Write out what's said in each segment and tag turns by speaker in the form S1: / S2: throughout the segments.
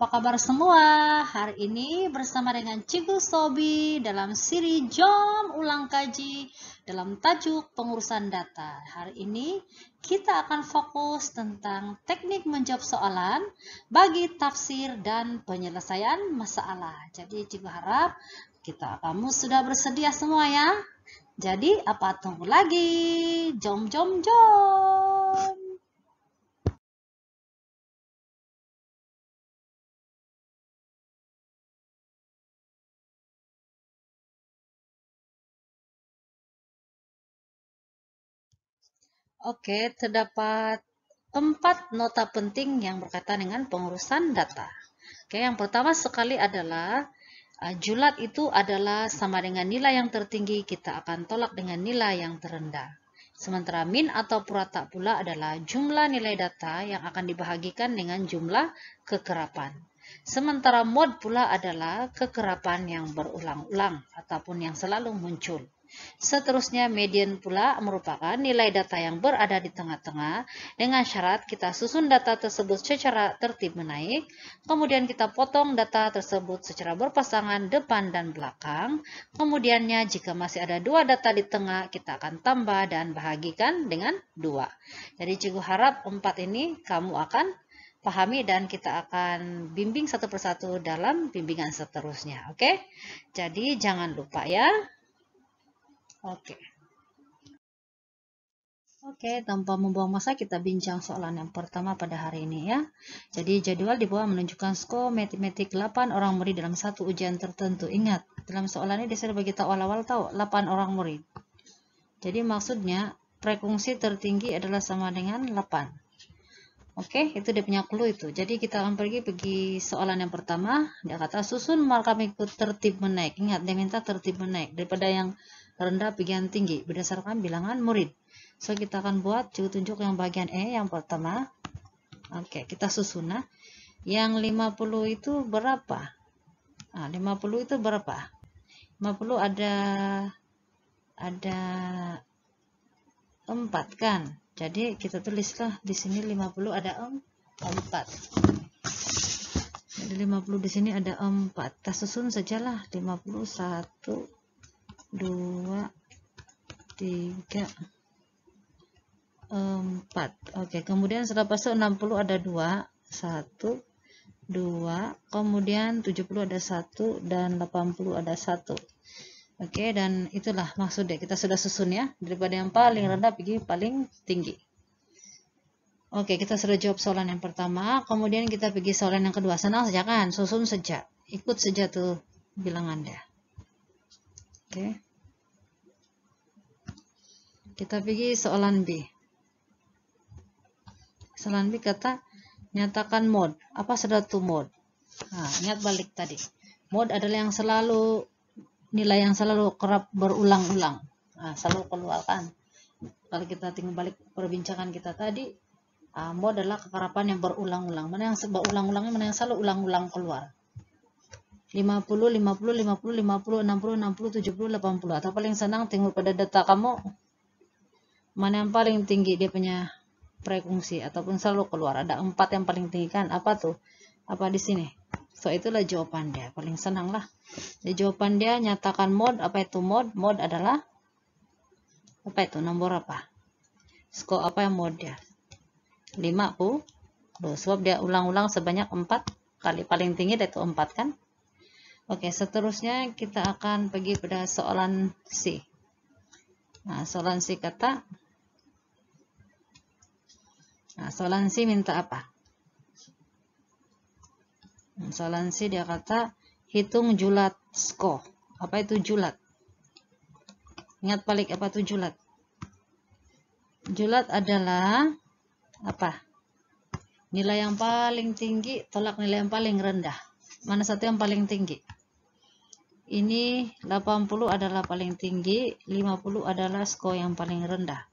S1: Apa kabar semua? Hari ini bersama dengan Cikgu Sobi dalam siri Jom Ulang Kaji dalam tajuk pengurusan data. Hari ini kita akan fokus tentang teknik menjawab soalan bagi tafsir dan penyelesaian masalah. Jadi Cikgu harap kita kamu sudah bersedia semua ya. Jadi apa tunggu lagi? Jom jom jom. Oke, terdapat empat nota penting yang berkaitan dengan pengurusan data. Oke, yang pertama sekali adalah uh, julat itu adalah sama dengan nilai yang tertinggi, kita akan tolak dengan nilai yang terendah. Sementara min atau purata pula adalah jumlah nilai data yang akan dibahagikan dengan jumlah kekerapan. Sementara mod pula adalah kekerapan yang berulang-ulang ataupun yang selalu muncul. Seterusnya median pula merupakan nilai data yang berada di tengah-tengah dengan syarat kita susun data tersebut secara tertib menaik, kemudian kita potong data tersebut secara berpasangan depan dan belakang, kemudiannya jika masih ada dua data di tengah kita akan tambah dan bahagikan dengan dua. Jadi cikgu harap empat ini kamu akan pahami dan kita akan bimbing satu persatu dalam bimbingan seterusnya. Oke, jadi jangan lupa ya. Oke. Okay. Oke, okay, tanpa membuang masa kita bincang soalan yang pertama pada hari ini ya. Jadi jadwal di bawah menunjukkan skor matematik 8 orang murid dalam satu ujian tertentu. Ingat, dalam soalan ini disuruh bagi tahu awal-awal tahu 8 orang murid. Jadi maksudnya frekuensi tertinggi adalah sama dengan 8. Oke, okay, itu dia punya clue itu. Jadi kita akan pergi pergi soalan yang pertama. Dia kata susun markah mengikut tertib menaik. Ingat, dia minta tertib menaik daripada yang rendah bagian tinggi berdasarkan bilangan murid. So, kita akan buat cukup tunjuk yang bagian E yang pertama. Oke, okay, kita susun nah. Yang 50 itu berapa? Nah, 50 itu berapa? 50 ada ada 4 kan? Jadi kita tulislah di sini 50 ada 4. Jadi 50 di sini ada 4. Kita susun sajalah 51 2 3 4 oke kemudian setelah pasu 60 ada 2 1 2 kemudian 70 ada 1 dan 80 ada 1 oke dan itulah maksudnya kita sudah susun ya daripada yang paling rendah pergi paling tinggi oke kita sudah jawab soalan yang pertama kemudian kita pergi soalan yang kedua senang saja kan susun sejak ikut saja tuh bilangannya Oke. Kita pergi soalan B. Soalan B kata nyatakan mod. Apa tuh mod? Nah, ingat balik tadi. Mod adalah yang selalu nilai yang selalu kerap berulang-ulang. Nah, selalu keluarkan. Kalau kita tinggal balik perbincangan kita tadi, mod adalah kekerapan yang berulang-ulang. Mana yang berulang-ulangnya, mana yang selalu ulang-ulang keluar. 50, 50, 50, 50, 60, 60, 70, 80. Atau paling senang tengok pada data kamu mana yang paling tinggi dia punya prekungsi ataupun selalu keluar. Ada empat yang paling tinggi kan? Apa tuh? Apa di sini? So itulah jawaban dia. Paling senang lah. Jadi jawaban dia nyatakan mod. Apa itu mod? Mod adalah apa itu? Nomor apa? Skor apa yang mod dia? 50. sebab dia ulang-ulang sebanyak 4 kali. Paling tinggi dia itu 4 kan? Oke, seterusnya kita akan pergi pada soalan C. Nah, soalan C kata. Nah, soalan C minta apa? Hmm, soalan C dia kata, hitung julat sko. Apa itu julat? Ingat balik apa itu julat? Julat adalah apa? Nilai yang paling tinggi, tolak nilai yang paling rendah. Mana satu yang paling tinggi? ini 80 adalah paling tinggi 50 adalah skor yang paling rendah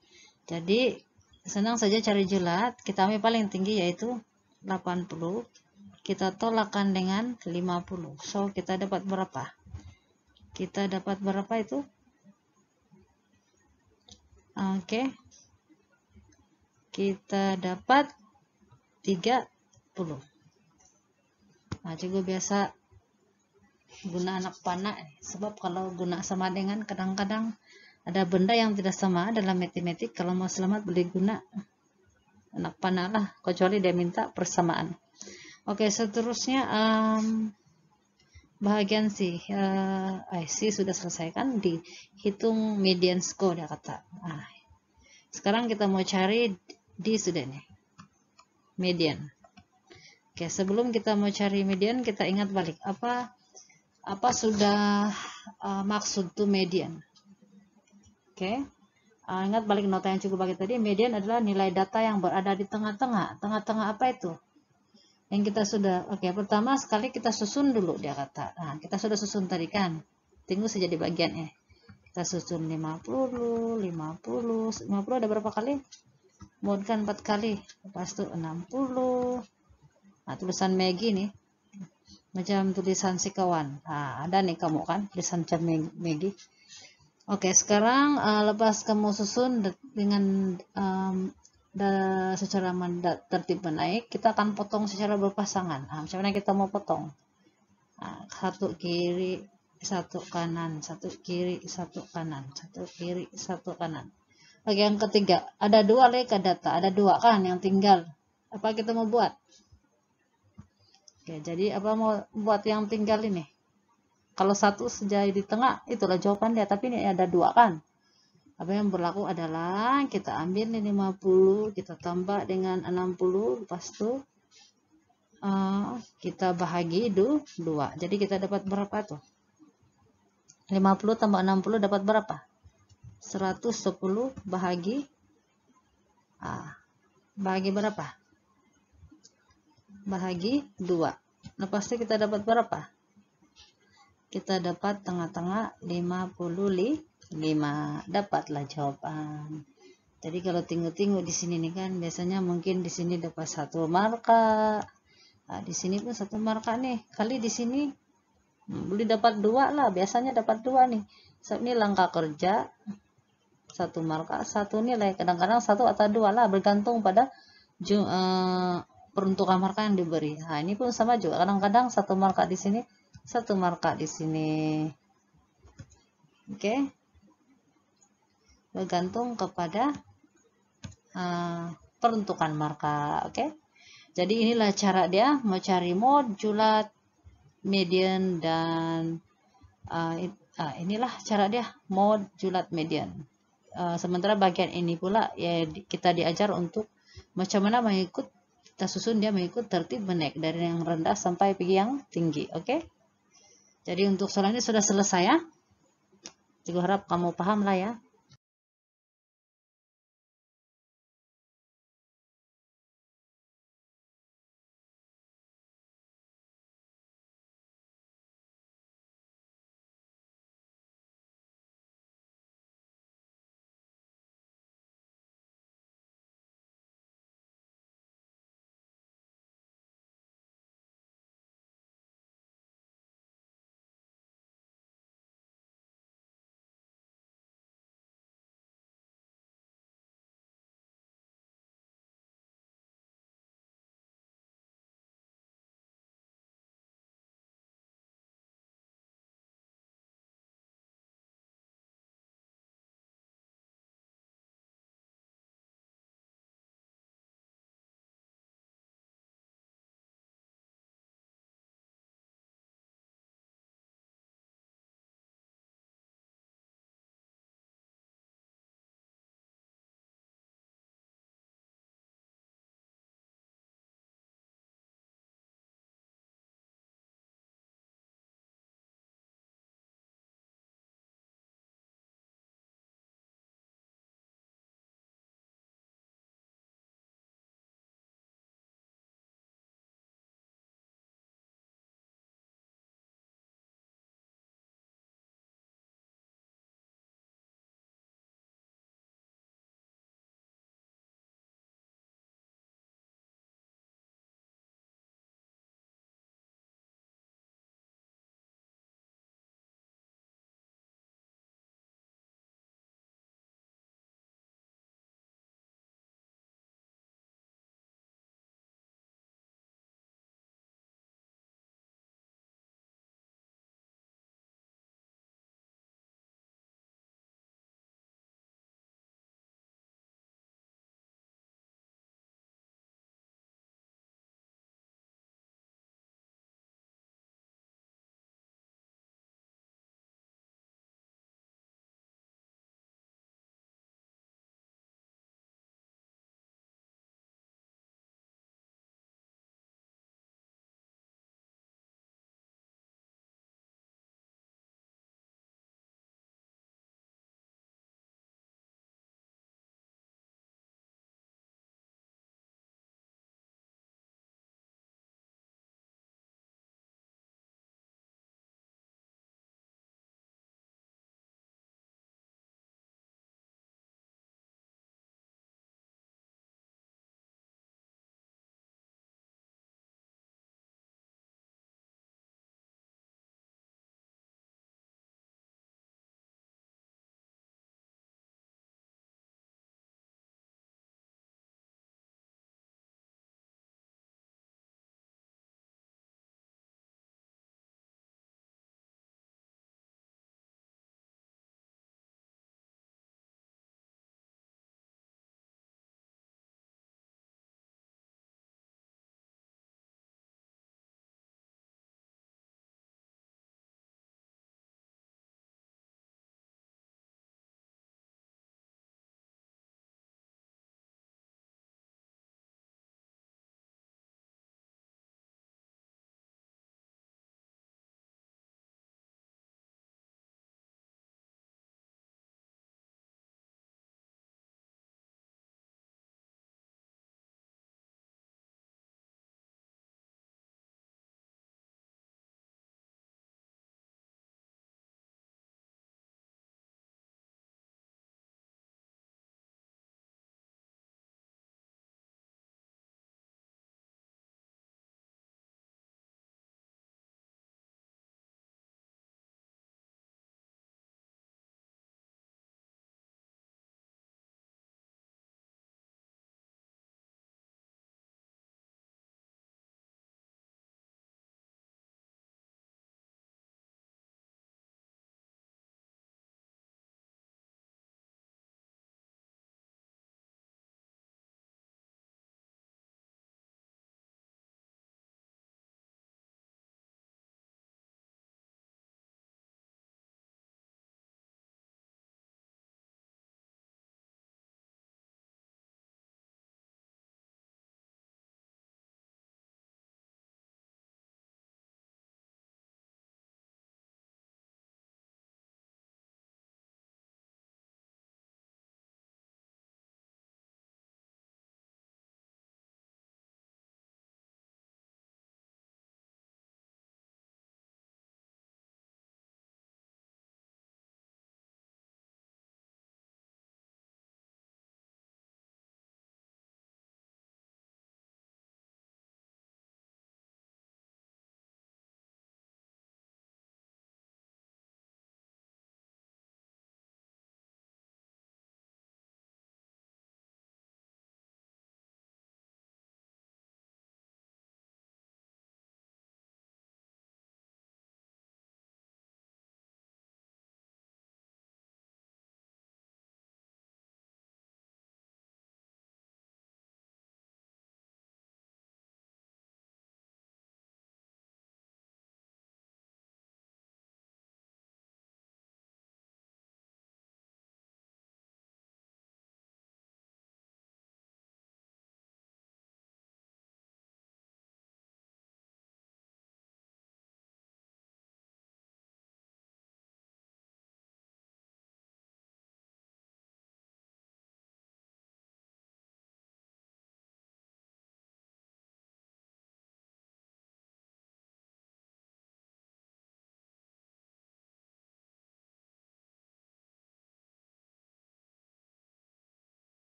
S1: jadi senang saja cari jelat kita ambil paling tinggi yaitu 80 kita tolakkan dengan 50 so kita dapat berapa kita dapat berapa itu oke okay. kita dapat 30 nah juga biasa guna anak panah sebab kalau guna sama dengan kadang-kadang ada benda yang tidak sama dalam matematik kalau mau selamat beli guna anak panah lah kecuali dia minta persamaan oke seterusnya um, bahagian si uh, eh, eh, IC sudah selesaikan di hitung median score dia kata nah, sekarang kita mau cari di sudah nih median Oke, sebelum kita mau cari median, kita ingat balik apa apa sudah uh, maksud tuh median. Oke. Okay. Uh, eh, ingat balik nota yang cukup bagi tadi, median adalah nilai data yang berada di tengah-tengah. Tengah-tengah apa itu? Yang kita sudah, oke, okay, pertama sekali kita susun dulu dia kata. Nah, kita sudah susun tadi kan. Tunggu saja di bagian E. Kita susun 50, 50, 50 ada berapa kali? Mungkin 4 kali. Lepas itu 60. Nah, tulisan Maggie nih macam tulisan si kawan nah, ada nih kamu kan tulisan cat Megi oke sekarang uh, lepas kamu susun dengan um, da, secara manda, tertib menaik kita akan potong secara berpasangan nah, misalnya kita mau potong nah, satu kiri satu kanan satu kiri satu kanan satu kiri satu kanan Oke, yang ketiga, ada dua leka data, ada dua kan yang tinggal. Apa kita mau buat? Oke, ya, jadi apa mau buat yang tinggal ini? Kalau satu sejauh di tengah, itulah jawaban ya. Tapi ini ada dua kan? Apa yang berlaku adalah kita ambil ini 50, kita tambah dengan 60, lepas itu uh, eh, kita bahagi itu 2. Jadi kita dapat berapa tuh? 50 tambah 60 dapat berapa? 110 bahagi uh, bahagi berapa? bahagi 2. Nah, pasti kita dapat berapa? Kita dapat tengah-tengah 55. Dapatlah jawaban. Jadi kalau tinggal-tinggal di sini nih kan biasanya mungkin di sini dapat satu marka. Nah, di sini pun satu marka nih. Kali di sini hmm, boleh dapat dua lah. Biasanya dapat dua nih. So, ini langkah kerja satu marka satu nilai. Kadang-kadang satu atau dua lah bergantung pada uh, peruntukan marka yang diberi. Nah, ini pun sama juga. Kadang-kadang satu marka di sini, satu marka di sini. Oke. Okay. Bergantung kepada uh, peruntukan marka, Oke. Okay. Jadi inilah cara dia mencari mod, julat, median, dan uh, uh, inilah cara dia mod, julat, median. Uh, sementara bagian ini pula ya kita diajar untuk macam mana mengikut kita susun dia mengikut tertib menaik dari yang rendah sampai pergi yang tinggi oke okay? jadi untuk soal sudah selesai ya juga harap kamu paham lah ya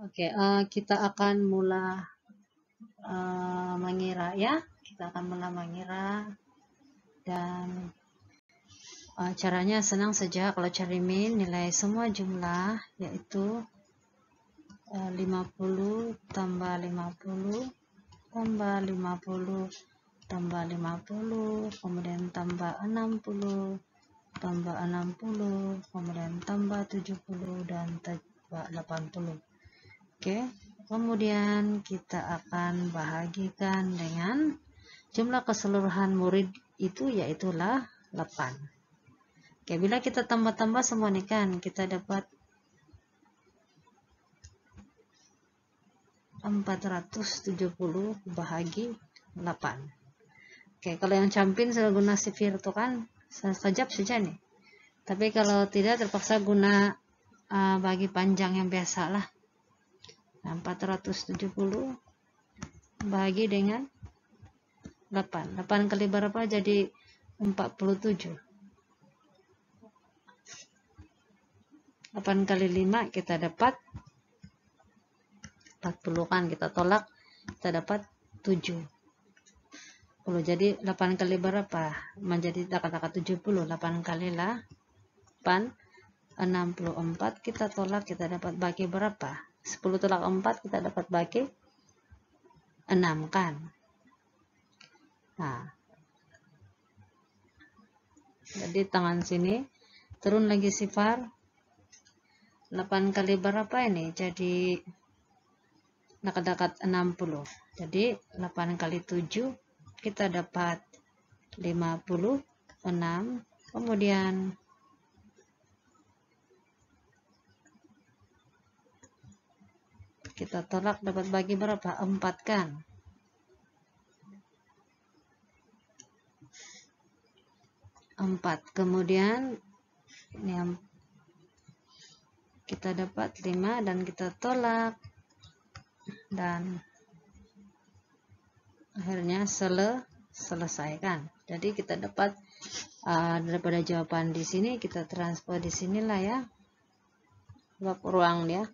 S1: Oke, uh, kita akan mula uh, eh, mengira ya. Kita akan mula mengira dan uh, caranya senang saja kalau cari min nilai semua jumlah yaitu uh, 50 tambah 50 tambah 50 tambah 50 kemudian tambah 60 tambah 60 kemudian tambah 70 dan tambah 80 Oke, kemudian kita akan bahagikan dengan jumlah keseluruhan murid itu yaitulah 8. Oke, bila kita tambah-tambah semua nih kan, kita dapat 470 bahagi 8. Oke, kalau yang campin saya guna sifir itu kan, saya sekejap saja nih. Tapi kalau tidak terpaksa guna uh, bagi panjang yang biasa lah. Nah, 470 bagi dengan 8. 8 kali berapa jadi 47. 8 kali 5 kita dapat 40 kan Kita tolak, kita dapat 7. Kalau jadi 8 kali berapa? Menjadi kata-kata 70. 8 kali 8, 64. Kita tolak, kita dapat bagi berapa? 10 tolak 4 kita dapat bagi 6 kan. Nah. Jadi tangan sini turun lagi sifar 8 kali berapa ini? Jadi dekat-dekat 60. Jadi 8 kali 7 kita dapat 56. Kemudian Kita tolak dapat bagi berapa? 4 kan? Empat. Kemudian yang kita dapat 5 dan kita tolak dan akhirnya sele selesaikan. Jadi kita dapat uh, daripada jawaban di sini kita transfer di sinilah ya. Bab ruang ya.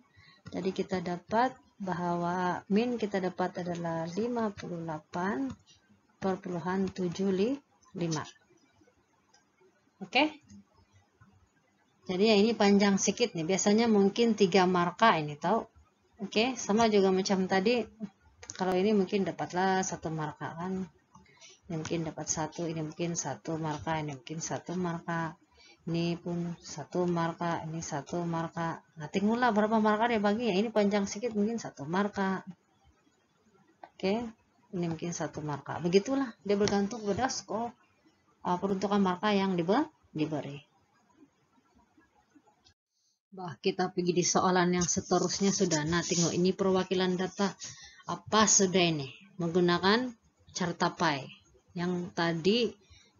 S1: Jadi kita dapat bahwa min kita dapat adalah 58,75. Oke. Jadi ya ini panjang sedikit nih. Biasanya mungkin 3 marka ini tahu. Oke, sama juga macam tadi. Kalau ini mungkin dapatlah satu marka kan. Ini mungkin dapat satu, ini mungkin satu marka, ini mungkin satu marka ini pun satu marka ini satu marka nah tinggulah berapa marka dia bagi ya ini panjang sedikit mungkin satu marka oke ini mungkin satu marka begitulah dia bergantung pada skor uh, peruntukan marka yang diber diberi Bah, kita pergi di soalan yang seterusnya sudah. Nah, tengok ini perwakilan data apa sudah ini menggunakan carta pie yang tadi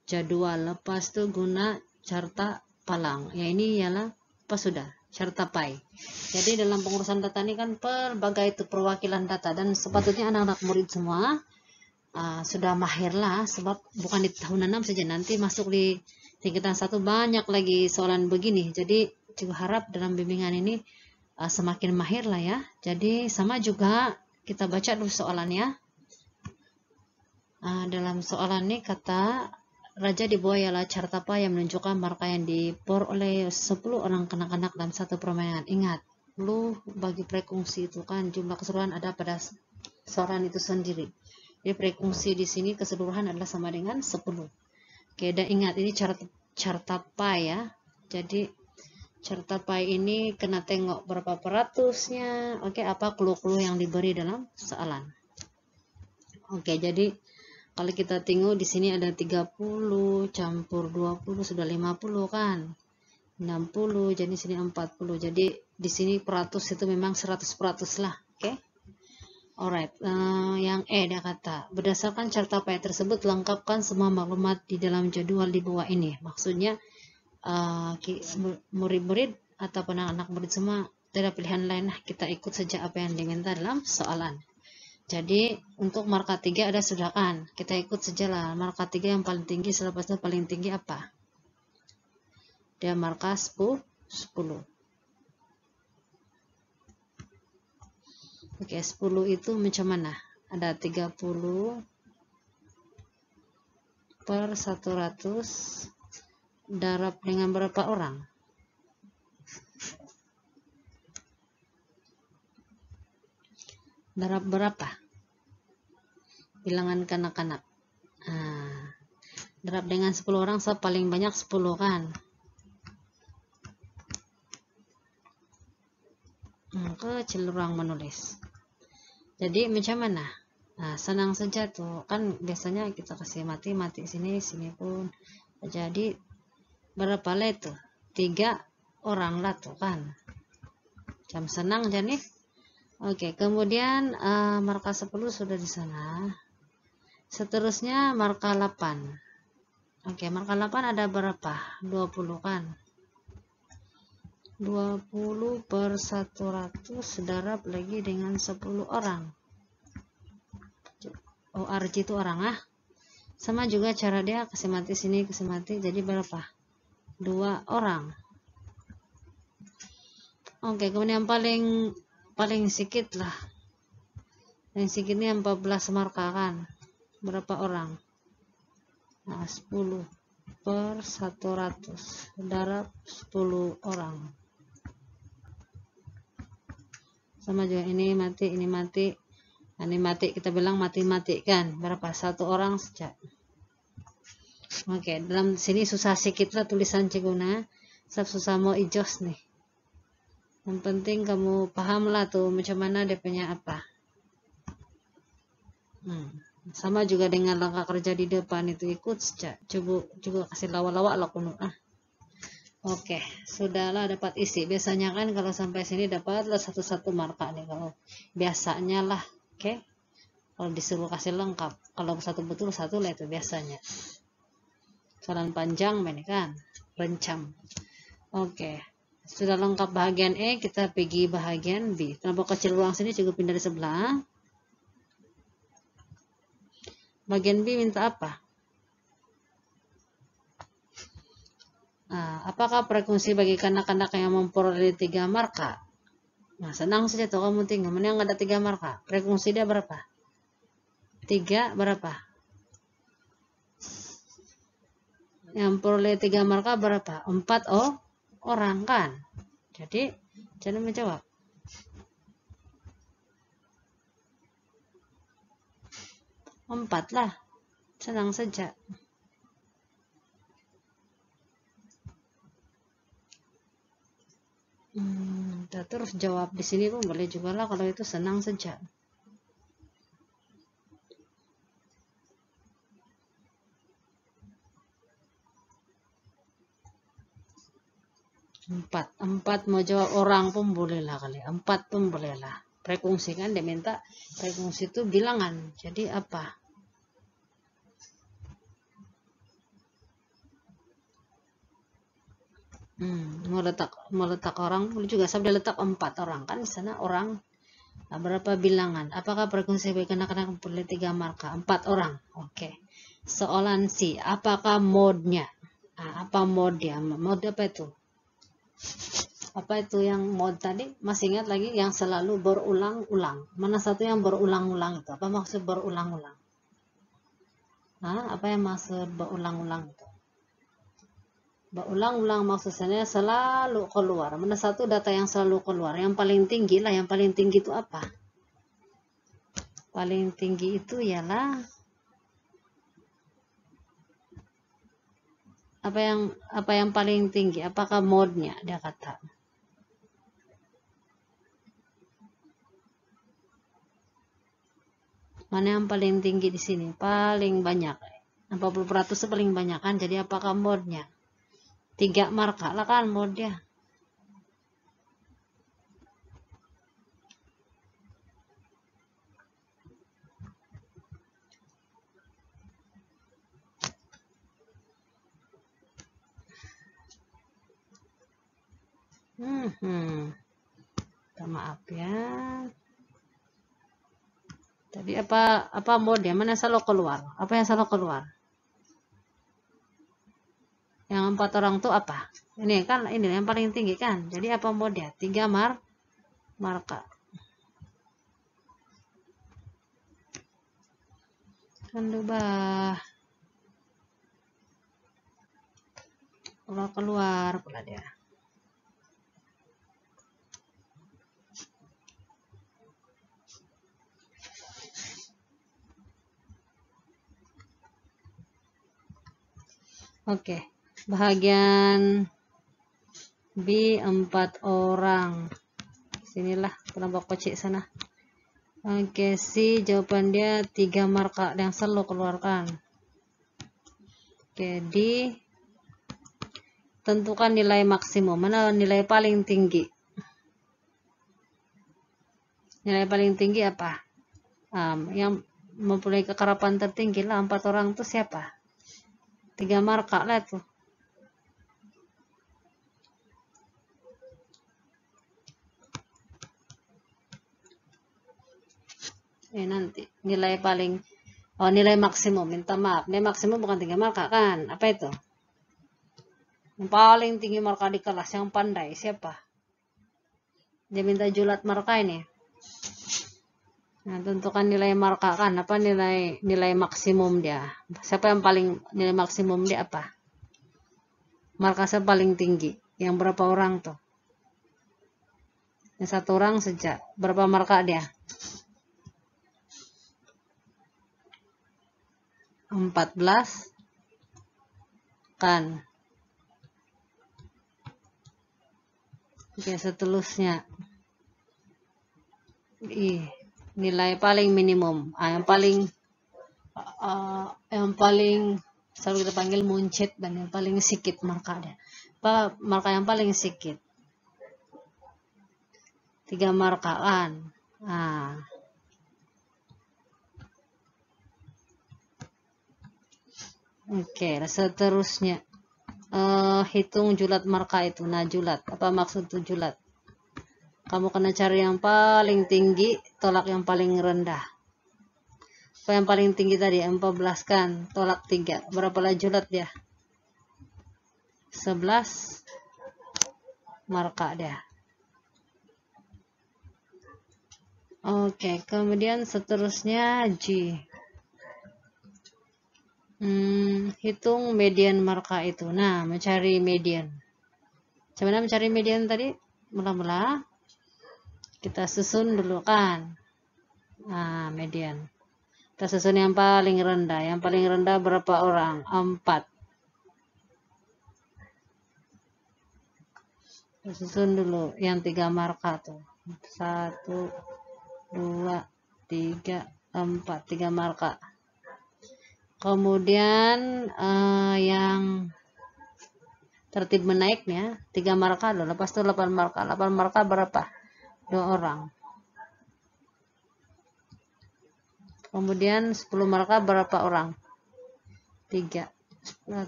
S1: jadwal lepas tuh guna carta palang. Ya ini ialah pasuda, carta pai. Jadi dalam pengurusan data ini kan pelbagai itu perwakilan data dan sepatutnya anak-anak murid semua uh, sudah mahirlah sebab bukan di tahun 6 saja nanti masuk di tingkatan satu banyak lagi soalan begini. Jadi juga harap dalam bimbingan ini uh, semakin mahir lah ya. Jadi sama juga kita baca dulu soalannya. Uh, dalam soalan ini kata Raja dibawa Cartapa yang menunjukkan marka yang oleh 10 orang kanak-kanak dalam satu permainan. Ingat, lu bagi prekungsi itu kan jumlah keseluruhan ada pada seorang itu sendiri. Jadi prekungsi di sini keseluruhan adalah sama dengan 10. Oke, dan ingat ini chart Cartapa ya. Jadi Cartapa ini kena tengok berapa peratusnya. Oke, apa clue-clue yang diberi dalam soalan. Oke, jadi kalau kita tengok di sini ada 30 campur 20 sudah 50 kan. 60 jadi sini 40. Jadi di sini peratus itu memang 100 peratus lah, oke? Okay? Alright, uh, yang E dia kata, berdasarkan carta pay tersebut lengkapkan semua maklumat di dalam jadwal di bawah ini. Maksudnya eh, murid-murid uh, atau anak-anak murid semua tidak pilihan lain kita ikut saja apa yang diminta dalam soalan. Jadi untuk marka 3 ada silakan. Kita ikut sajalah. Marka 3 yang paling tinggi selepasnya paling tinggi apa? Dia marka 10. 10. Oke, 10 itu macam mana? Ada 30 per 100 darab dengan berapa orang? Berapa? berapa? Bilangan kanak-kanak. Nah, dengan 10 orang, saya paling banyak 10 kan. Hmm, kecil celurang menulis. Jadi macam mana? Nah, senang saja tuh. Kan biasanya kita kasih mati, mati sini, sini pun. Jadi, berapa lah itu? Tiga orang lah tuh kan. Jam senang jadi Oke, kemudian uh, markah 10 sudah di sana. Seterusnya markah 8. Oke, markah 8 ada berapa? 20 kan? 20 per 100 darab lagi dengan 10 orang. ORG itu orang ah. Sama juga cara dia kasih mati sini, kasih mati jadi berapa? 2 orang. Oke, kemudian yang paling paling sedikit lah paling ini 14 marka kan berapa orang nah 10 per 100 darab 10 orang sama juga ini mati ini mati nah, ini mati kita bilang mati-mati kan berapa satu orang sejak oke dalam sini susah sedikit lah tulisan ceguna sab susah mau ijos nih yang penting kamu paham lah tuh macam mana dia punya apa. Hmm. Sama juga dengan langkah kerja di depan itu ikut sejak coba juga kasih lawak-lawak lah kuno ah. Oke, sudahlah dapat isi. Biasanya kan kalau sampai sini dapatlah satu-satu marka nih kalau biasanya lah, oke. Okay? Kalau disuruh kasih lengkap, kalau satu betul satu lah itu biasanya. Soalan panjang ini kan, rencam. Oke. Sudah lengkap bahagian E, kita pergi bahagian B. Kelompok kecil ruang sini cukup pindah di sebelah. Bagian B minta apa? Nah, apakah frekuensi bagi kanak-kanak yang memperoleh tiga marka? Nah, senang saja tuh kamu tinggal. Mana yang ada tiga marka? Frekuensi dia berapa? Tiga berapa? Yang peroleh tiga marka berapa? Empat oh orang kan jadi jangan menjawab empat lah senang saja hmm, terus jawab di sini pun boleh juga lah kalau itu senang saja empat empat mau jawab orang pun boleh lah kali empat pun lah. prekungsi kan dia minta prekungsi itu bilangan jadi apa Hmm, mau letak mau letak orang juga sampai letak empat orang kan di sana orang ah, berapa bilangan apakah prekungsi bagi anak-anak boleh tiga marka empat orang oke okay. soalan si apakah modnya ah, apa mod modnya mod apa itu apa itu yang mod tadi masih ingat lagi yang selalu berulang-ulang mana satu yang berulang-ulang itu apa maksud berulang-ulang nah apa yang maksud berulang-ulang itu berulang-ulang maksudnya selalu keluar mana satu data yang selalu keluar yang paling tinggi lah yang paling tinggi itu apa paling tinggi itu ialah apa yang apa yang paling tinggi apakah modnya dia kata mana yang paling tinggi di sini paling banyak 40% paling banyak kan jadi apakah modnya tiga marka lah kan dia di apa apa mode ya mana selalu keluar apa yang selalu keluar yang empat orang tuh apa ini kan ini yang paling tinggi kan jadi apa mode ya tiga mar marka kan bah keluar keluar pula dia Oke, okay. bahagian B empat orang. Sinilah kelompok kecil sana. Oke, okay, si jawaban dia tiga marka yang selalu keluarkan. Oke, okay, di tentukan nilai maksimum. Mana nilai paling tinggi? Nilai paling tinggi apa? Um, yang mempunyai kekerapan tertinggi lah empat orang itu siapa? Tiga marka lah tuh. Eh nanti nilai paling oh nilai maksimum minta maaf nilai maksimum bukan tiga marka kan apa itu yang paling tinggi marka di kelas yang pandai siapa dia minta julat marka ini Nah, tentukan nilai markakan kan apa nilai nilai maksimum dia. Siapa yang paling nilai maksimum dia apa? marka Markasnya paling tinggi. Yang berapa orang tuh? Yang satu orang sejak berapa marka dia? Empat belas kan. Oke, seterusnya. Ih nilai paling minimum ah, yang paling uh, yang paling selalu kita panggil muncit dan yang paling sikit apa marka yang paling sikit tiga markaan ah Oke, okay, seterusnya uh, hitung julat marka itu. Nah, julat apa maksud itu julat? Kamu kena cari yang paling tinggi, tolak yang paling rendah. Apa yang paling tinggi tadi? 14 kan, tolak 3. Berapa lah julat dia? 11 marka dia. Oke, kemudian seterusnya G. Hmm, hitung median marka itu. Nah, mencari median. Gimana mencari median tadi? Mula-mula kita susun dulu kan nah median kita susun yang paling rendah yang paling rendah berapa orang 4 kita susun dulu yang 3 marka tuh 1 2 3 4 3 marka kemudian eh, yang tertib menaiknya 3 marka loh lepas itu 8 marka 8 marka berapa dua orang kemudian 10 marka berapa orang 3 1,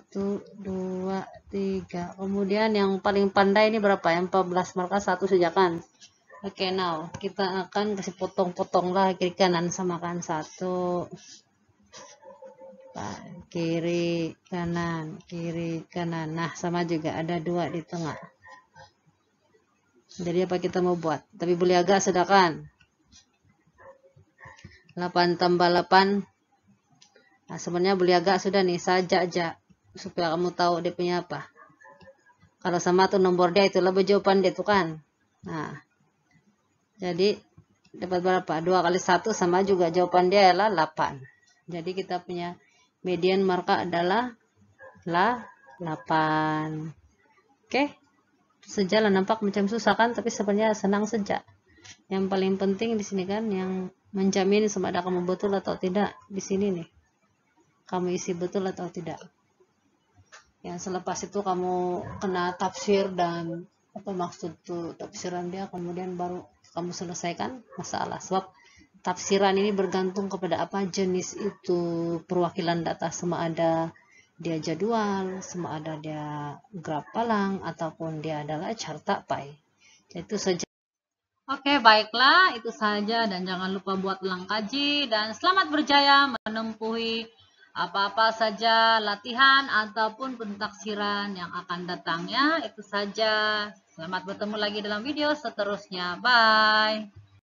S1: 2, 3 kemudian yang paling pandai ini berapa yang 14 markah 1 sejakan oke okay, now kita akan kasih potong-potong lah kiri kanan samakan satu kiri kanan kiri kanan nah sama juga ada dua di tengah jadi apa kita mau buat? Tapi boleh agak sedangkan. 8 tambah 8. Nah, sebenarnya boleh agak sudah nih. Saja aja. Supaya kamu tahu dia punya apa. Kalau sama tuh nomor dia itu lebih jawaban dia tuh kan. Nah. Jadi dapat berapa? 2 kali 1 sama juga jawaban dia adalah 8. Jadi kita punya median marka adalah 8. Oke. Okay? sejalan nampak macam susah kan tapi sebenarnya senang saja yang paling penting di sini kan yang menjamin semata kamu betul atau tidak di sini nih kamu isi betul atau tidak yang selepas itu kamu kena tafsir dan apa maksud tuh tafsiran dia kemudian baru kamu selesaikan masalah sebab tafsiran ini bergantung kepada apa jenis itu perwakilan data sama ada dia jadwal semua ada dia grab palang ataupun dia adalah carta pai itu saja Oke baiklah itu saja dan jangan lupa buat ulang kaji dan selamat berjaya menempuhi apa-apa saja latihan ataupun pentaksiran yang akan datangnya itu saja selamat bertemu lagi dalam video seterusnya bye